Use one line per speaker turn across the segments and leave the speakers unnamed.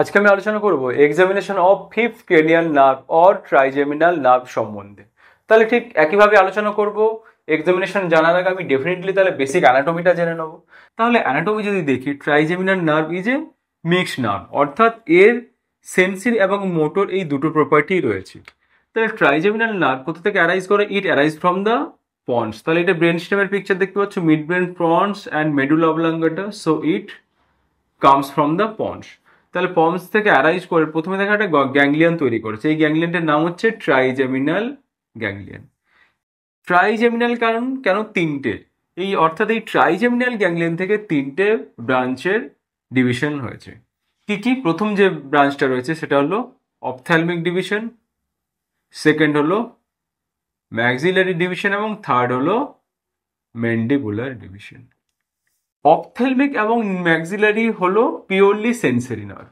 আজকে আমি আলোচনা করব examination of fifth cranial nerve or trigeminal nerve সম্বন্ধে তাহলে ঠিক একইভাবে আলোচনা করব এক্সামিনেশন জানার আগে আমি ডেফিনেটলি তাহলে বেসিক অ্যানাটমিটা জেনে নেব তাহলে অ্যানাটমি যদি দেখি trigeminal nerve is a mixed nerve অর্থাৎ এর সেন্সির এবং মোটর এই দুটো প্রপার্টি রয়েছে তাহলে ট্রাইজেমিনাল নার্ভ কোথা থেকে অ্যারাইজ করে it arise from the pons তাহলে এটা ব্রেন স্টেমের পিকচার দেখতে পাচ্ছ mid brain pons and medulla oblongata so it comes from the pons তাহলে পম্পস থেকে অ্যারাইজ করে প্রথমে দেখা একটা গ্যাংলিয়ান তৈরি করেছে এই গ্যাংলিয়নটার নাম হচ্ছে ট্রাইজেমিনাল গ্যাংলিয়ান ট্রাইজেমিনাল কারণ কেন তিনটে এই অর্থাৎ এই ট্রাইজেমিনাল গ্যাংলিয়ান থেকে তিনটে ব্রাঞ্চের ডিভিশন হয়েছে কি কি প্রথম যে ব্রাঞ্চটা রয়েছে সেটা হলো অপথ্যালমিক ডিভিশন সেকেন্ড হলো ম্যাক্সিলারি ডিভিশন এবং থার্ড হলো মেন্ডিবুলার ডিভিশন অপথেলমিক এবং ম্যাক্সিলারি হলো purely sensory nerve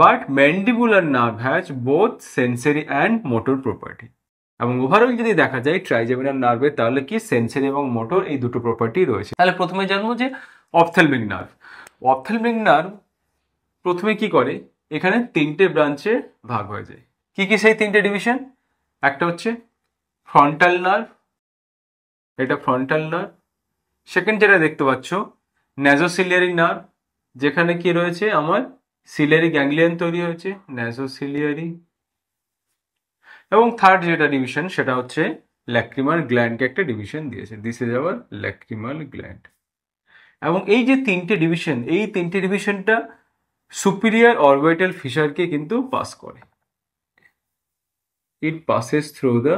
but mandibular nerve has both sensory and motor property এবং ওভারঅল যদি দেখা যায় ট্রাইজেমিনাল নার্ভে তাহলে কি সেন্সারি এবং মোটর এই দুটো প্রপার্টি রয়েছে তাহলে প্রথমে জানবো যে অপথেলমিক নার্ভ অপথেলমিক নার্ভ প্রথমে কি করে এখানে তিনটে ব্রাঞ্চে ভাগ হয়ে যায় কি কি সেই তিনটে ডিভিশন একটা হচ্ছে ফ্রন্টাল নার্ভ এটা ফ্রন্টাল নার্ভ সেকেন্ড যেটা দেখতে পাচ্ছ ন্যাজোসিলিয়ারি নার্ভ যেখানে কি রয়েছে আমার সিলিয়ারি গ্যাংলিয়ান তৈরি হয়েছে ন্যাজোসিলিয়ারি এবং থার্ড যেটা ডিভিশন সেটা হচ্ছে ল্যাক্রিমাল গ্ল্যান্ডকে একটা ডিভিশন দিয়েছে this is our lacrimal gland এবং এই যে তিনটে ডিভিশন এই তিনটে ডিভিশনটা সুপিরিয়ার অরবাইটাল ফিশারকে কিন্তু পাস করে it passes through the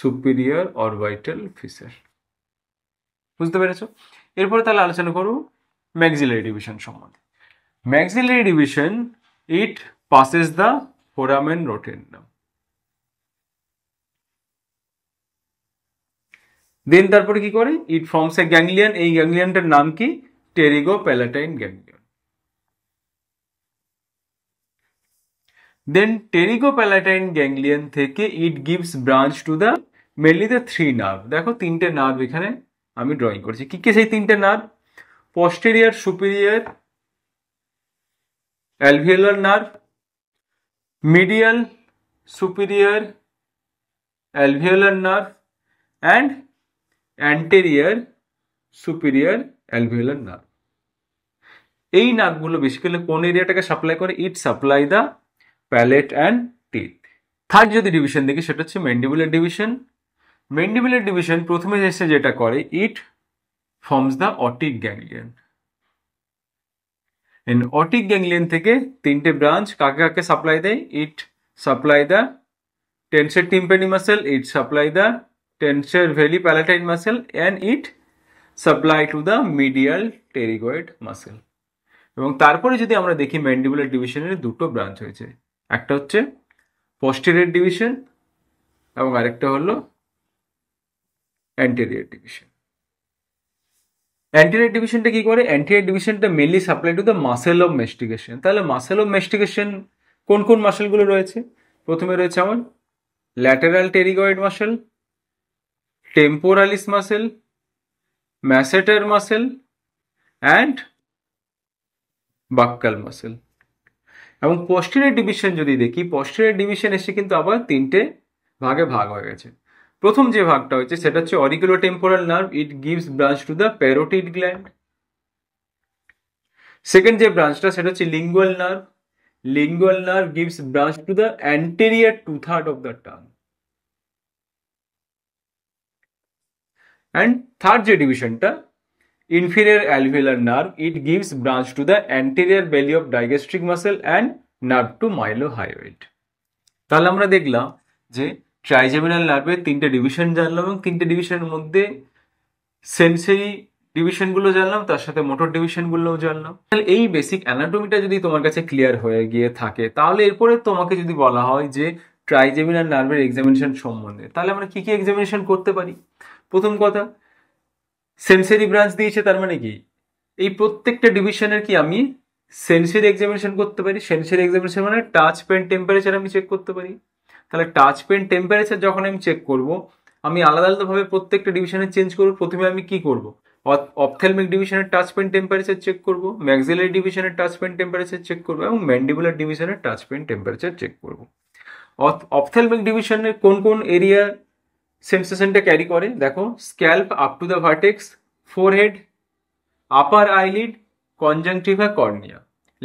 superior orbital fissure বুঝতে পেরেছো এরপরে তাহলে আলোচনা করব ম্যাক্সিলারি ডিভিশন সম্বন্ধে maxillary division it passes the foramen rotundum then তারপরে কি করে ইট ফর্মস এ গ্যাংলিয়ান এই গ্যাংলিয়ানটার নাম কি pterygopalatine ganglion then pterygopalatine ganglion থেকে it gives branch to the mainly the three nerve দেখো তিনটে নার্ভ এখানে আমি ড্রয়িং করেছি কি কি সেই তিনটে নার্ভ পস্টেরিয়ার সুপিরিয়ার অ্যালভিয়েলার নার medial superior alveolar nerve and anterior superior alveolar nerve এই নাকগুলো বেসিক্যালি কোন এরিয়াটাকে সাপ্লাই করে it supply the palate and teeth third যদি ডিভিশন দেখি সেটা হচ্ছে ম্যান্ডিবুলার ডিভিশন মেন্ডিবুলার ডিভিশন প্রথমে এসে যেটা করে it forms the otic ganglion otic ganglion থেকে তিনটে ব্রাঞ্চ কাকে কাকে সাপ্লাই দেয় it supply the tensor tympani muscle it supply the tensor veli palatine muscle and it supply to the medial pterygoid muscle এবং তারপরে যদি আমরা দেখি ম্যান্ডিবুলার ডিভিশনের দুটো ব্রাঞ্চ হয়েছে একটা হচ্ছে পস্টেরিয়ার ডিভিশন এবং আরেকটা হলো অ্যান্টেরিয়ার ডিভিশন অ্যান্টেরিয়ার ডিভিশনটা কি করে অ্যান্টেরিয়ার ডিভিশনটা mainly supply to the muscle of mastication তাহলে মাসেল অফ মেস্টিকেশন কোন কোন মাসেলগুলো রয়েছে প্রথমে রয়েছে আমার lateral pterygoid muscle temporalis muscle masseter muscle and buccal muscle এবং পস্টেরিয়ার ডিভিশন যদি দেখি পস্টেরিয়ার ডিভিশন এসে কিন্তু আবার তিনটে ভাগে ভাগ হয়ে গেছে প্রথম যে ভাগটা হচ্ছে সেটা হচ্ছে auriculotemporal nerve it gives branch to the parotid gland second যে ব্রাঞ্চটা সেটা হচ্ছে lingual nerve lingual nerve gives branch to the anterior two third of the term and third যে ডিভিশনটা inferior inferior nerve it gives branch to the anterior belly of digastric muscle and nerve to mylohyoid তাহলে আমরা দেখলাম যে trigeminal নার্ভের তিনটে division জানলাম এবং তিনটে ডিভিশনের মধ্যে সেন্সারি ডিভিশনগুলো জানলাম তার সাথে মোটর ডিভিশনগুলোও জানলাম তাহলে এই বেসিক অ্যানাটমিটা যদি তোমার কাছে ক্লিয়ার হয়ে গিয়ে থাকে তাহলে এরপরে তোমাকে যদি বলা হয় যে ট্রাইজেমিনাল নার্ভের এক্সামিনেশন সম্বন্ধে তাহলে আমরা কী কী এক্সামিনেশন করতে পারি প্রথম কথা সেন্সারি ব্রাঞ্চ দিয়েছে তার মানে কি এই প্রত্যেকটা ডিভিশনের কি আমি সেন্সারি এক্সামিনেশন করতে পারি সেন্সারি এক্সামিনেশন মানে টাচ পেন টেম্পারেচার আমি চেক করতে পারি তাহলে টাচ পেন টেম্পারেচার যখন আমি চেক করব আমি আলাদা আলাদাভাবে প্রত্যেকটা ডিভিশনে চেঞ্জ করব প্রথমে আমি কি করব অপথেলমিক ডিভিশনের টাচ পেন টেম্পারেচার চেক করব ম্যাক্সিলারি ডিভিশনের টাচ পেন টেম্পারেচার চেক করব এবং ম্যান্ডিবুলার ডিভিশনের টাচ পেন টেম্পারেচার চেক করব অপথেলমিক ডিভিশনের কোন কোন এরিয়া সেন্সেশনটা ক্যারি করে দেখো scalp up to the vertex forehead upper eyelid conjunctiva cornea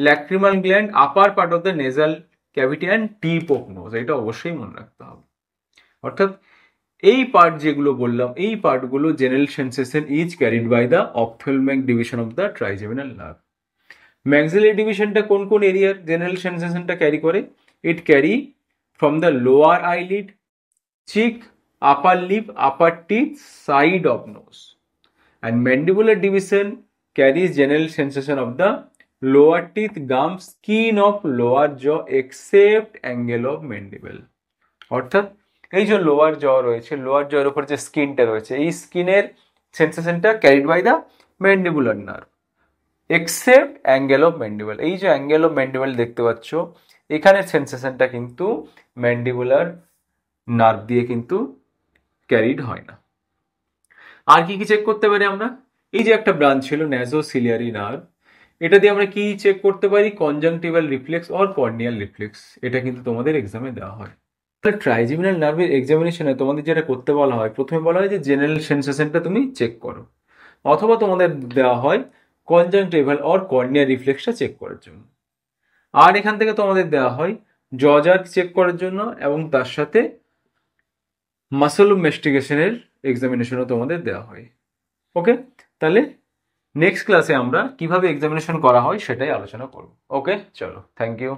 lacrimal gland upper part of the nasal cavity and tip of nose এটা অবশ্যই মনে রাখতে হবে অর্থাৎ এই পার্ট যেগুলো বললাম এই পার্টগুলো general sensation is carried by the ophthalmic division of the trigeminal nerve maxillary ডিভিশনটা কোন কোন এরিয়ার জেনারেল সেন্সেশনটা ক্যারি করে it carry from the lower eyelid cheek upper lip upper teeth side of nose and mandibular division carries general sensation of the lower teeth gum skin of lower jaw except angle of mandible অর্থাৎ এই যে lower জ রয়েছে lower জয়ের উপর যে স্কিনটা রয়েছে এই স্কিনের সেন্সেশনটা carried by the mandibular nerve except angle of mandible এই যে অ্যাঙ্গেল অফ মেন্ডিবেল দেখতে পাচ্ছ এখানে সেন্সেশনটা কিন্তু ম্যান্ডিবুলার নার্ভ দিয়ে কিন্তু ক্যারিড হয় না আর কি কি চেক করতে পারি আমরা এই যে একটা ব্রাঞ্চ ছিল ন্যাজো সিলিয়ারি নার্ভ এটা দিয়ে আমরা কি চেক করতে পারি conjunctival reflex or corneal reflex এটা কিন্তু তোমাদের এক্সামে দেওয়া হয় তাহলে ট্রাইজিমিনাল নার্ভের এক্সামিনেশনে তোমাদের যেটা করতে বলা হয় প্রথমে বলা হয় যে জেনারেল সেন্সেশনটা তুমি চেক করো অথবা তোমাদের দেওয়া হয় কনজাংটিভাল অর কর্নিয়াল রিফ্লেক্সটা চেক করার জন্য আর এখান থেকে তোমাদের দেওয়া হয় জজার চেক করার জন্য এবং তার সাথে মাসল মেস্টিগেশনের এক্সামিনেশনও তোমাদের দেওয়া হয় ওকে তাহলে নেক্সট ক্লাসে আমরা কিভাবে এক্সামিনেশন করা হয় সেটাই আলোচনা করব ওকে চলো থ্যাংক ইউ